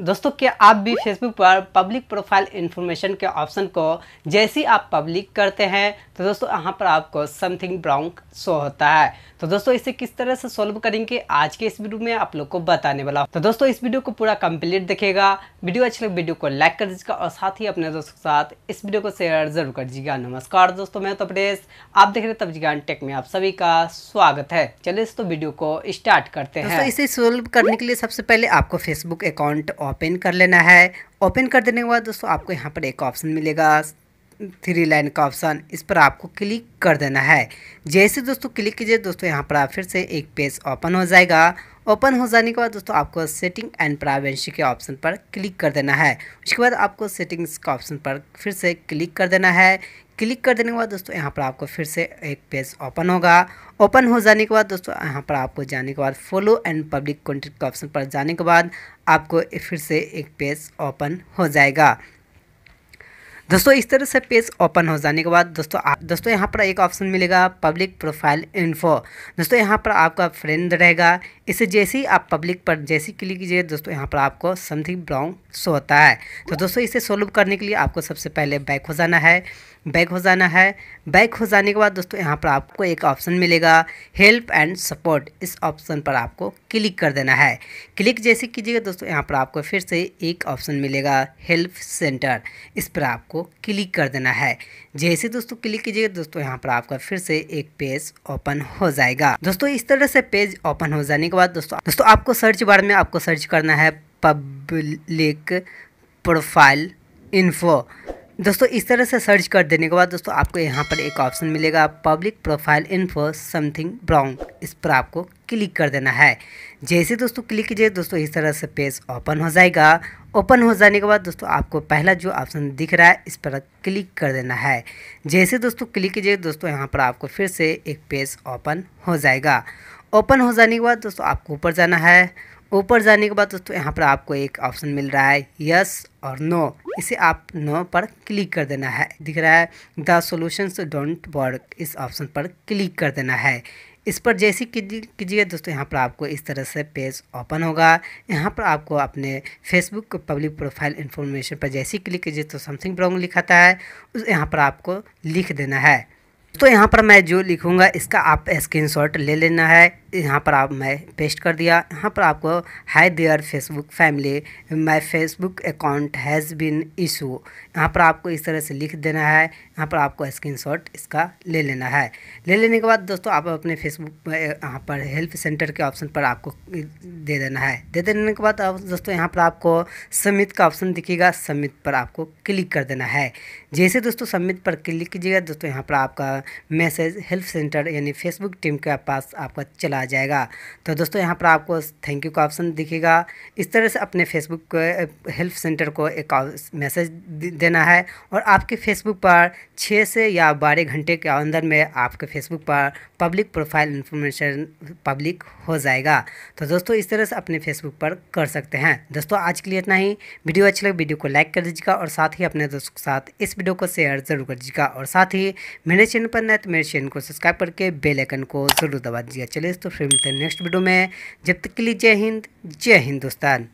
दोस्तों क्या आप भी फेसबुक पर पब्लिक प्रोफाइल इन्फॉर्मेशन के ऑप्शन को जैसे आप पब्लिक करते हैं तो दोस्तों यहाँ पर आपको समथिंग ब्राउन शो होता है तो दोस्तों इसे किस तरह से सोल्व करेंगे आज के इस वीडियो में आप लोग को बताने वाला तो दोस्तों इस वीडियो को पूरा कंप्लीट देखेगा वीडियो अच्छी लगे वीडियो को लाइक कर दीजिएगा और साथ ही अपने दोस्तों के साथ इस वीडियो को शेयर जरूर कर दीजिएगा नमस्कार दोस्तों मैं तपरेश आप देख रहे तब जिगान टेक में आप सभी का स्वागत है चलिए दोस्तों वीडियो को स्टार्ट करते हैं इसे सोल्व करने के लिए सबसे पहले आपको फेसबुक अकाउंट ओपन कर लेना है ओपन कर देने के बाद दोस्तों आपको यहाँ पर एक ऑप्शन मिलेगा थ्री लाइन का ऑप्शन इस पर आपको क्लिक कर देना है जैसे दोस्तों क्लिक कीजिए दोस्तों यहाँ पर आप फिर से एक पेज ओपन हो जाएगा ओपन हो जाने के बाद दोस्तों आपको सेटिंग एंड प्राइवेंसी के ऑप्शन पर क्लिक कर देना है उसके बाद आपको सेटिंग्स का ऑप्शन पर फिर से क्लिक कर देना है क्लिक कर देने के बाद दोस्तों यहाँ पर आपको फिर से एक पेज ओपन होगा ओपन हो जाने के बाद दोस्तों यहाँ पर आपको जाने के बाद फॉलो एंड पब्लिक कॉन्टेक्ट के ऑप्शन पर जाने के बाद आपको फिर से एक पेज ओपन हो जाएगा दोस्तों इस तरह से पेज ओपन हो जाने के बाद दोस्तों आप दोस्तों यहाँ पर एक ऑप्शन मिलेगा पब्लिक प्रोफाइल इन्फो दोस्तों यहाँ पर आपका फ्रेंड रहेगा इसे जैसे ही आप पब्लिक पर जैसे क्लिक कीजिए दोस्तों यहाँ पर आपको समथिंग ब्राउन शो होता है तो दोस्तों इसे सोल्व करने के लिए आपको सबसे पहले बैक हो जाना है बैक हो जाना है बैक हो जाने के बाद दोस्तों यहाँ पर आपको एक ऑप्शन मिलेगा हेल्प एंड सपोर्ट इस ऑप्शन पर आपको क्लिक कर देना है क्लिक जैसे कीजिएगा दोस्तों यहाँ पर आपको फिर से एक ऑप्शन मिलेगा हेल्प सेंटर इस पर आपको आपको क्लिक कर देना है जैसे दोस्तों क्लिक कीजिएगा दोस्तों यहाँ पर आपका फिर से एक पेज ओपन हो जाएगा दोस्तों इस तरह से पेज ओपन हो जाने के बाद दोस्तों दोस्तों आपको सर्च बार में आपको सर्च करना है पब्लिक प्रोफाइल इन्फो दोस्तों इस तरह से सर्च कर देने के बाद दोस्तों आपको यहाँ पर एक ऑप्शन मिलेगा public profile info something brown इस पर आपको क्लिक कर देना है जैसे दोस्तों क्लिक कीजिए दोस्तों इस तरह से पेज ओपन हो जाएगा ओपन हो जाने के बाद दोस्तों आपको पहला जो ऑप्शन दिख रहा है इस पर क्लिक कर देना है जैसे दोस्तों क्लिक कीजिए दोस्तों यहाँ पर आपको फिर से एक पेज ओपन हो जाएगा ओपन हो जाने के बाद दोस्तों आपको ऊपर जाना है ऊपर जाने के बाद दोस्तों यहाँ पर आपको एक ऑप्शन मिल रहा है यस और नो इसे आप नो पर क्लिक कर देना है दिख रहा है द सोल्यूशंस डोंट वर्क इस ऑप्शन पर क्लिक कर देना है इस पर जैसे कीजिए दोस्तों यहाँ पर आपको इस तरह से पेज ओपन होगा यहाँ पर आपको अपने फेसबुक पब्लिक प्रोफाइल इन्फॉर्मेशन पर जैसे क्लिक कीजिए तो समथिंग ब्रॉन्ग लिखाता है यहाँ पर आपको लिख देना है तो यहाँ पर मैं जो लिखूँगा इसका आप स्क्रीनशॉट ले लेना है यहाँ पर आप मैं पेस्ट कर दिया यहाँ पर आपको hi there Facebook family my Facebook account has been issue यहाँ पर आपको इस तरह से लिख देना है यहाँ पर आपको स्क्रीनशॉट इसका ले लेना है ले लेने के बाद दोस्तों आप अपने फेसबुक यहाँ पर हेल्प सेंटर के ऑप्शन पर आपको दे देना है दे देने के बाद दोस्तों यहाँ पर आपको समित का ऑप्शन दिखेगा समित पर आपको क्लिक कर देना है जैसे दोस्तों समित पर क्लिक कीजिएगा दोस्तों यहाँ पर आपका मैसेज हेल्प सेंटर यानी फेसबुक टीम के पास आपका चला जाएगा तो दोस्तों यहाँ पर आपको थैंक यू का ऑप्शन दिखेगा इस तरह से अपने फेसबुक हेल्प सेंटर को एक मैसेज देना है और आपके फेसबुक पर छः से या बारह घंटे के अंदर में आपके फेसबुक पर पब्लिक प्रोफाइल इन्फॉर्मेशन पब्लिक हो जाएगा तो दोस्तों इस तरह से अपने फेसबुक पर कर सकते हैं दोस्तों आज के लिए इतना ही वीडियो अच्छी लगे वीडियो को लाइक कर दीजिएगा और साथ ही अपने दोस्तों के साथ इस वीडियो को शेयर जरूर कर दीजिएगा और साथ ही मेरे चैनल पर न तो मेरे चैनल को सब्सक्राइब करके बेल आइकन को जरूर दबा दीजिएगा चलिए दोस्तों दोस्तों फिर मिलते हैं नेक्स्ट वीडियो में जब तक के लिए जय हिंद जय हिंदुस्तान